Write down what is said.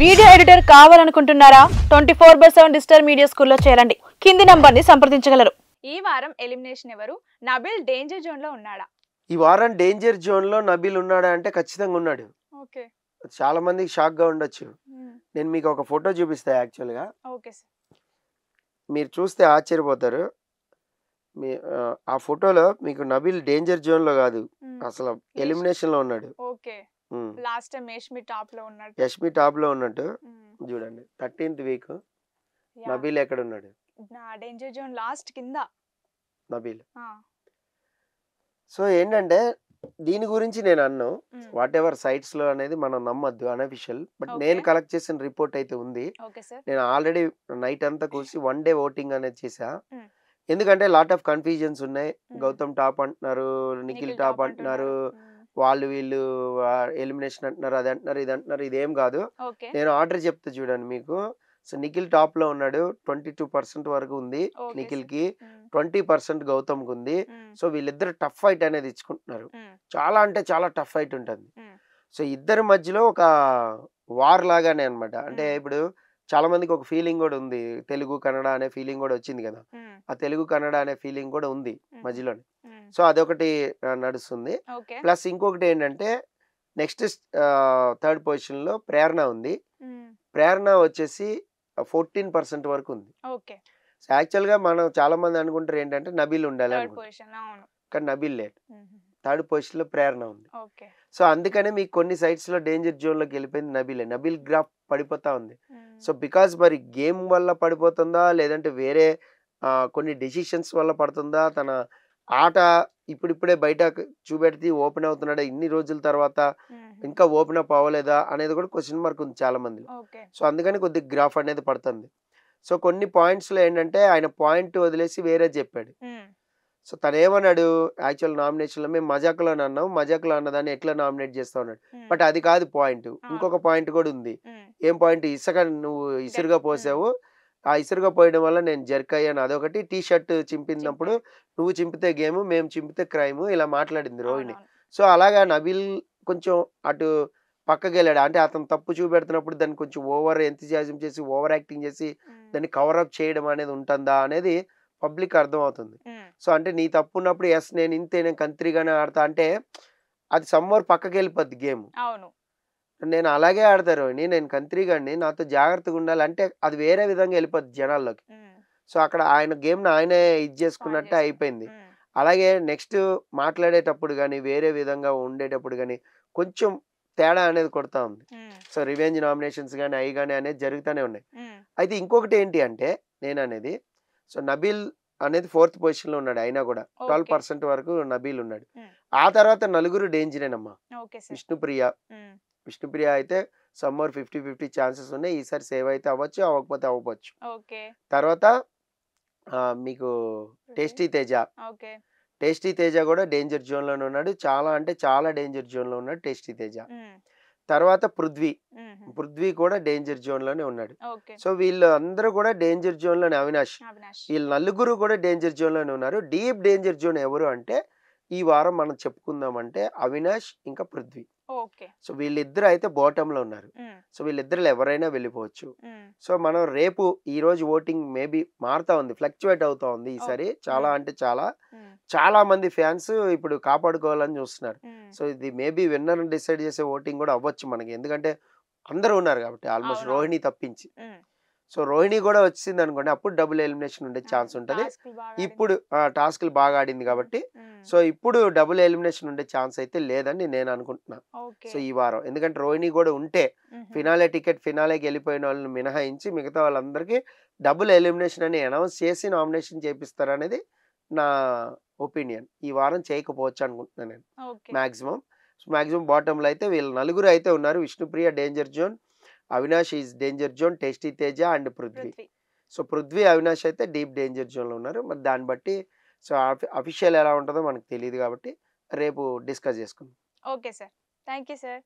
video editor కావాలనుకుంటున్నారా twenty four by seven digital media స్కూల్లో చేరండి కింది ని సంప్రదించగలరు ఈ వారం ఎలిమినేషన్ ఎవరు నబిల్ డేంజర్ జోన్ లో ఉన్నాడా ఈ వారం డేంజర్ జోన్ లో నబిల్ ఉన్నాడా అంటే ఖచ్చితంగా ఉన్నాడు ఓకే చాలా మందికి షాక్ గా ఉండొచ్చు నేను మీకు ఒక ఫోటో చూపిస్తా యాక్చువల్ గా ఓకే సార్ మీరు చూస్తే ఆశ్చర్యపోతారు మీ ఆ ఫోటోలో మీకు నబిల్ డేంజర్ జోన్ లో కాదు అసలు ఎలిమినేషన్ లో ఉన్నాడు okay last time Yashmi top లో ఉన్నట్టు యష్మి టాప్ లో ఉన్నట్టు చూడండి థర్టీన్త్ వీక్ నబీల్ ఎక్కడ ఉన్నాడు డేంజర్ జోన్ లాస్ట్ కింద నబీల్ సో ఏంటంటే దీని గురించి నేను అన్ను వాట్ ఎవర్ సైట్స్ లో అనేది మనం నమ్మద్దు అనఫిషియల్ బట్ నేను కలెక్ట్ చేసిన రిపోర్ట్ అయితే ఉంది నేను ఆల్రెడీ నైట్ అంతా కూర్చి వన్ డే ఓటింగ్ అనేది చేసా ఎందుకంటే లాట్ ఆఫ్ కన్ఫ్యూజన్స్ ఉన్నాయి గౌతమ్ టాప్ అంటున్నారు నిఖిల్ టాప్ అంటున్నారు వాళ్ళు వీళ్ళు ఎలిమినేషన్ అంటున్నారు అది అంటున్నారు ఇది అంటున్నారు ఇదేం కాదు నేను ఆర్డర్ చెప్తా చూడండి మీకు సో నిఖిల్ టాప్ లో ఉన్నాడు ట్వంటీ టూ పర్సెంట్ వరకు ఉంది నిఖిల్ కి ట్వంటీ పర్సెంట్ గౌతమ్ కి ఉంది సో వీళ్ళిద్దరు టఫ్ ఫైట్ అనేది ఇచ్చుకుంటున్నారు చాలా అంటే చాలా టఫ్ ఫైట్ ఉంటుంది సో ఇద్దరి మధ్యలో ఒక వార్ లాగానే అనమాట అంటే ఇప్పుడు చాలా మందికి ఒక ఫీలింగ్ కూడా ఉంది తెలుగు కన్నడ అనే ఫీలింగ్ కూడా వచ్చింది కదా ఆ తెలుగు కన్నడ అనే ఫీలింగ్ కూడా ఉంది మధ్యలోనే సో అదొకటి నడుస్తుంది ప్లస్ ఇంకొకటి ఏంటంటే నెక్స్ట్ థర్డ్ పొజిషన్ లో ప్రేరణ ఉంది ప్రేరణ వచ్చేసి ఫోర్టీన్ పర్సెంట్ వరకు ఉంది యాక్చువల్ గా మనం చాలా మంది అనుకుంటారు ఏంటంటే నబీల్ ఉండాలి కానీ నబీల్ లేట్ థర్డ్ పొజిషన్ లో ప్రేరణ ఉంది సో అందుకనే మీకు కొన్ని సైట్స్ లో డేంజర్ జోన్ లోకి వెళ్ళిపోయింది నబీలే నబీల్ గ్రాఫ్ పడిపోతా ఉంది సో బికాస్ మరి గేమ్ వల్ల పడిపోతుందా లేదంటే వేరే కొన్ని డెసిషన్స్ వల్ల పడుతుందా తన ఆట ఇప్పుడిప్పుడే బయట చూపెడితే ఓపెన్ అవుతున్నాడా ఇన్ని రోజుల తర్వాత ఇంకా ఓపెన్ అప్ అవ్వలేదా అనేది కూడా క్వశ్చన్ మార్క్ ఉంది చాలా మంది సో అందుకని కొద్ది గ్రాఫ్ అనేది పడుతుంది సో కొన్ని పాయింట్స్ లో ఏంటంటే ఆయన పాయింట్ వదిలేసి వేరే చెప్పాడు సో తను ఏమన్నాడు యాక్చువల్ నామినేషన్ లో మేము మజాకులో అన్నాం మజాకులో అన్నదాన్ని ఎట్లా నామినేట్ చేస్తా ఉన్నాడు బట్ అది కాదు పాయింట్ ఇంకొక పాయింట్ కూడా ఉంది ఏం పాయింట్ ఇసుక నువ్వు ఇసురుగా పోసావు ఆ ఇసురుగా పోయడం వల్ల నేను జర్క్ అయ్యాను అదొకటి టీ షర్ట్ చింపినప్పుడు నువ్వు చింపితే గేమ్ మేము చింపితే క్రైమ్ ఇలా మాట్లాడింది రోహిణి సో అలాగా నబీల్ కొంచెం అటు పక్కకి వెళ్ళాడు అంటే అతను తప్పు చూపెడుతున్నప్పుడు దాన్ని కొంచెం ఓవర్ ఎంతజాజం చేసి ఓవర్ యాక్టింగ్ చేసి దాన్ని అప్ చేయడం అనేది ఉంటుందా అనేది పబ్లిక్ అర్థం అవుతుంది సో అంటే నీ తప్పు ఉన్నప్పుడు ఎస్ నేను ఇంతే నేను కంత్రిగానే ఆడతా అంటే అది సమ్మర్ పక్కకి వెళ్ళిపోద్ది గేమ్ నేను అలాగే ఆడతారు అని నేను కంత్రీగాడిని నాతో జాగ్రత్తగా ఉండాలి అంటే అది వేరే విధంగా వెళ్ళిపోద్ది జనాల్లోకి సో అక్కడ ఆయన గేమ్ని ఆయనే ఇది చేసుకున్నట్టే అయిపోయింది అలాగే నెక్స్ట్ మాట్లాడేటప్పుడు కానీ వేరే విధంగా ఉండేటప్పుడు కానీ కొంచెం తేడా అనేది కొడతా ఉంది సో రివెంజ్ నామినేషన్స్ కానీ అవి కానీ అనేది జరుగుతూనే ఉన్నాయి అయితే ఇంకొకటి ఏంటి అంటే నేను అనేది సో నబీల్ అనేది ఫోర్త్ పొజిషన్లో ఉన్నాడు అయినా కూడా ట్వెల్వ్ పర్సెంట్ వరకు నబీల్ ఉన్నాడు ఆ తర్వాత నలుగురు డేంజరేనమ్మా విష్ణుప్రియ విష్ణుప్రియ అయితే సమ్మర్ ఫిఫ్టీ ఫిఫ్టీ ఛాన్సెస్ ఉన్నాయి ఈసారి సేవ్ అయితే అవ్వచ్చు అవ్వకపోతే అవ్వచ్చు తర్వాత మీకు టేస్టీ తేజ టేస్టీ తేజ కూడా డేంజర్ జోన్ లోనే ఉన్నాడు చాలా అంటే చాలా డేంజర్ జోన్ లో ఉన్నాడు టేస్టీ తేజ తర్వాత పృథ్వీ పృథ్వీ కూడా డేంజర్ జోన్ లోనే ఉన్నాడు సో వీళ్ళు అందరూ కూడా డేంజర్ జోన్ లోనే అవినాష్ వీళ్ళు నలుగురు కూడా డేంజర్ జోన్ లోనే ఉన్నారు డీప్ డేంజర్ జోన్ ఎవరు అంటే ఈ వారం మనం చెప్పుకుందాం అంటే అవినాష్ ఇంకా పృథ్వీ సో వీళ్ళిద్దరు అయితే బాటమ్ లో ఉన్నారు సో వీళ్ళిద్దరు ఎవరైనా వెళ్ళిపోవచ్చు సో మనం రేపు ఈ రోజు ఓటింగ్ మేబీ మారుతా ఉంది ఫ్లక్చువేట్ అవుతా ఉంది ఈసారి చాలా అంటే చాలా చాలా మంది ఫ్యాన్స్ ఇప్పుడు కాపాడుకోవాలని చూస్తున్నారు సో ఇది మేబీ విన్నర్ డిసైడ్ చేసే ఓటింగ్ కూడా అవ్వచ్చు మనకి ఎందుకంటే అందరూ ఉన్నారు కాబట్టి ఆల్మోస్ట్ రోహిణి తప్పించి సో రోహిణి కూడా వచ్చింది అనుకోండి అప్పుడు డబుల్ ఎలిమినేషన్ ఉండే ఛాన్స్ ఉంటుంది ఇప్పుడు టాస్క్లు బాగా ఆడింది కాబట్టి సో ఇప్పుడు డబుల్ ఎలిమినేషన్ ఉండే ఛాన్స్ అయితే లేదని నేను అనుకుంటున్నాను సో ఈ వారం ఎందుకంటే రోహిణి కూడా ఉంటే ఫినాలే టికెట్ ఫినాలేకి వెళ్ళిపోయిన వాళ్ళని మినహాయించి మిగతా వాళ్ళందరికీ డబుల్ ఎలిమినేషన్ అని అనౌన్స్ చేసి నామినేషన్ చేపిస్తారనేది నా ఒపీనియన్ ఈ వారం చేయకపోవచ్చు అనుకుంటున్నాను నేను మాక్సిమం మాక్సిమం బాటంలో అయితే వీళ్ళు నలుగురు అయితే ఉన్నారు Vishnupriya danger zone Avinash is danger zone tasty Teja and Prithvi so Prithvi Avinash అయితే డీప్ డేంజర్ జోన్లో ఉన్నారు మరి దాన్ని బట్టి సో అఫిషియల్ ఎలా ఉంటుందో మనకు తెలియదు కాబట్టి రేపు డిస్కస్ చేసుకుందాం okay sir thank you sir